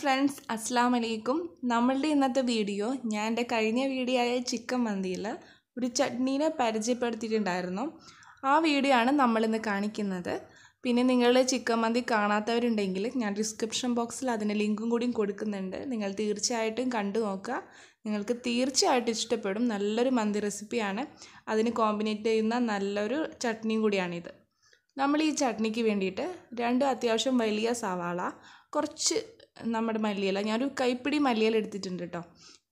friends അസ്സാം വലൈക്കും നമ്മളുടെ ഇന്നത്തെ വീഡിയോ ഞാൻ എൻ്റെ കഴിഞ്ഞ വീഡിയോ ആയ ചിക്കൻ മന്തിയിൽ ഒരു ചട്നീനെ പരിചയപ്പെടുത്തിയിട്ടുണ്ടായിരുന്നു ആ വീഡിയോ ആണ് നമ്മളിന്ന് കാണിക്കുന്നത് പിന്നെ നിങ്ങൾ ചിക്കൻ മന്തി കാണാത്തവരുണ്ടെങ്കിൽ ഞാൻ ഡിസ്ക്രിപ്ഷൻ ബോക്സിൽ അതിൻ്റെ ലിങ്കും കൂടിയും കൊടുക്കുന്നുണ്ട് നിങ്ങൾ തീർച്ചയായിട്ടും കണ്ടു നോക്കുക നിങ്ങൾക്ക് തീർച്ചയായിട്ടും ഇഷ്ടപ്പെടും നല്ലൊരു മന്തി റെസിപ്പിയാണ് അതിന് കോമ്പിനേറ്റ് ചെയ്യുന്ന നല്ലൊരു ചട്നിയും കൂടിയാണിത് നമ്മൾ ഈ ചട്നിക്ക് വേണ്ടിയിട്ട് രണ്ട് അത്യാവശ്യം വലിയ സവാള കുറച്ച് നമ്മുടെ മല്ലിയില ഞാനൊരു കൈപ്പിടി മല്ലിയില എടുത്തിട്ടുണ്ട് കേട്ടോ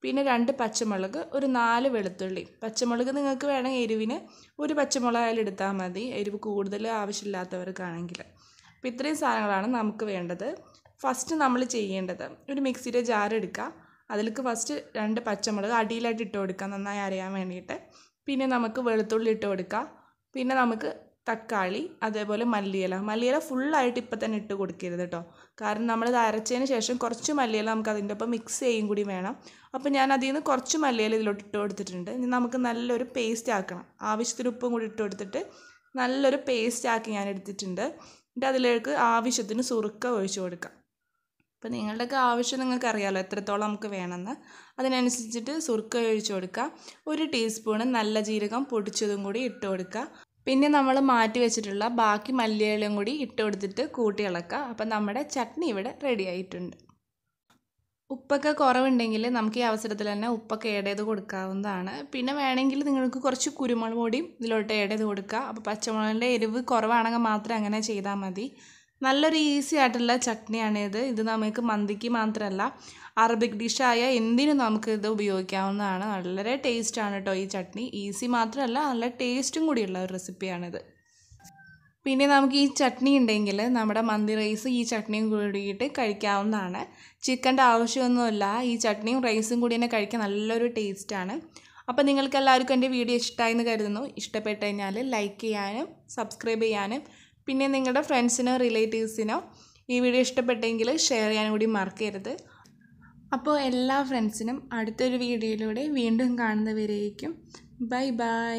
പിന്നെ രണ്ട് പച്ചമുളക് ഒരു നാല് വെളുത്തുള്ളി പച്ചമുളക് നിങ്ങൾക്ക് വേണമെങ്കിൽ എരിവിന് ഒരു പച്ചമുളകായാലും എടുത്താൽ മതി എരിവ് കൂടുതൽ ആവശ്യമില്ലാത്തവർക്കാണെങ്കിൽ അപ്പം ഇത്രയും സാധനങ്ങളാണ് നമുക്ക് വേണ്ടത് ഫസ്റ്റ് നമ്മൾ ചെയ്യേണ്ടത് ഒരു മിക്സിയുടെ ജാർ എടുക്കുക അതിലേക്ക് ഫസ്റ്റ് രണ്ട് പച്ചമുളക് അടിയിലായിട്ട് ഇട്ട് കൊടുക്കുക നന്നായി അരയാൻ വേണ്ടിയിട്ട് പിന്നെ നമുക്ക് വെളുത്തുള്ളി ഇട്ട് കൊടുക്കുക പിന്നെ നമുക്ക് തക്കാളി അതേപോലെ മല്ലിയില മല്ലിയില ഫുള്ളായിട്ട് ഇപ്പം തന്നെ ഇട്ട് കൊടുക്കരുത് കേട്ടോ കാരണം നമ്മൾ ഇത് അരച്ചതിന് ശേഷം കുറച്ച് മല്ലിയില നമുക്ക് അതിൻ്റെ ഒപ്പം മിക്സ് ചെയ്യും കൂടി വേണം അപ്പോൾ ഞാൻ അതിൽ നിന്ന് കുറച്ച് മല്ലിയില ഇതിലോട്ട് ഇട്ട് കൊടുത്തിട്ടുണ്ട് ഇനി നമുക്ക് നല്ലൊരു പേസ്റ്റ് ആക്കണം ആവശ്യത്തിന് ഉപ്പും കൂടി ഇട്ട് കൊടുത്തിട്ട് നല്ലൊരു പേസ്റ്റ് ആക്കി ഞാൻ എടുത്തിട്ടുണ്ട് എന്നിട്ട് അതിലേക്ക് ആവശ്യത്തിന് സുറുക്ക ഒഴിച്ചു കൊടുക്കാം അപ്പോൾ നിങ്ങളുടെയൊക്കെ ആവശ്യം നിങ്ങൾക്ക് അറിയാമല്ലോ എത്രത്തോളം നമുക്ക് വേണമെന്ന് അതിനനുസരിച്ചിട്ട് സുർക്ക ഒഴിച്ച് കൊടുക്കുക ഒരു ടീസ്പൂണ് നല്ല ജീരകം പൊടിച്ചതും കൂടി ഇട്ട് കൊടുക്കുക പിന്നെ നമ്മൾ മാറ്റി വെച്ചിട്ടുള്ള ബാക്കി മല്ലികളും കൂടി ഇട്ട് കൊടുത്തിട്ട് കൂട്ടി ഇളക്കുക അപ്പം നമ്മുടെ ചട്നി ഇവിടെ റെഡി ആയിട്ടുണ്ട് ഉപ്പൊക്കെ കുറവുണ്ടെങ്കിൽ നമുക്ക് ഈ അവസരത്തിൽ തന്നെ ഉപ്പൊക്കെ ഏഡ് ചെയ്ത് കൊടുക്കാവുന്നതാണ് പിന്നെ വേണമെങ്കിൽ നിങ്ങൾക്ക് കുറച്ച് കുരുമുളക് പൊടിയും ഇതിലോട്ട് ഏഡ് ചെയ്ത് കൊടുക്കുക അപ്പോൾ പച്ചമുളകിൻ്റെ എരിവ് കുറവാണെങ്കിൽ മാത്രം അങ്ങനെ ചെയ്താൽ മതി നല്ലൊരു ഈസി ആയിട്ടുള്ള ചട്നിയാണിത് ഇത് നമുക്ക് മന്തിക്ക് മാത്രമല്ല അറബിക് ഡിഷായ എന്തിനും നമുക്ക് ഇത് ഉപയോഗിക്കാവുന്നതാണ് വളരെ ടേസ്റ്റാണ് കേട്ടോ ഈ ചട്നി ഈസി മാത്രമല്ല നല്ല ടേസ്റ്റും കൂടിയുള്ള ഒരു റെസിപ്പിയാണിത് പിന്നെ നമുക്ക് ഈ ചട്നി ഉണ്ടെങ്കിൽ നമ്മുടെ മന്തി റൈസ് ഈ ചട്നിയും കൂടിയിട്ട് കഴിക്കാവുന്നതാണ് ചിക്കൻ്റെ ആവശ്യമൊന്നുമില്ല ഈ ചട്നിയും റൈസും കൂടി തന്നെ കഴിക്കാൻ നല്ലൊരു ടേസ്റ്റാണ് അപ്പോൾ നിങ്ങൾക്ക് എല്ലാവർക്കും എൻ്റെ വീഡിയോ ഇഷ്ടമായി എന്ന് കരുതുന്നു ഇഷ്ടപ്പെട്ടു കഴിഞ്ഞാൽ ലൈക്ക് ചെയ്യാനും സബ്സ്ക്രൈബ് ചെയ്യാനും പിന്നെ നിങ്ങളുടെ ഫ്രണ്ട്സിനോ റിലേറ്റീവ്സിനോ ഈ വീഡിയോ ഇഷ്ടപ്പെട്ടെങ്കിൽ ഷെയർ ചെയ്യാൻ കൂടി മറക്കരുത് അപ്പോൾ എല്ലാ ഫ്രണ്ട്സിനും അടുത്തൊരു വീഡിയോയിലൂടെ വീണ്ടും കാണുന്നവരേക്കും ബൈ ബൈ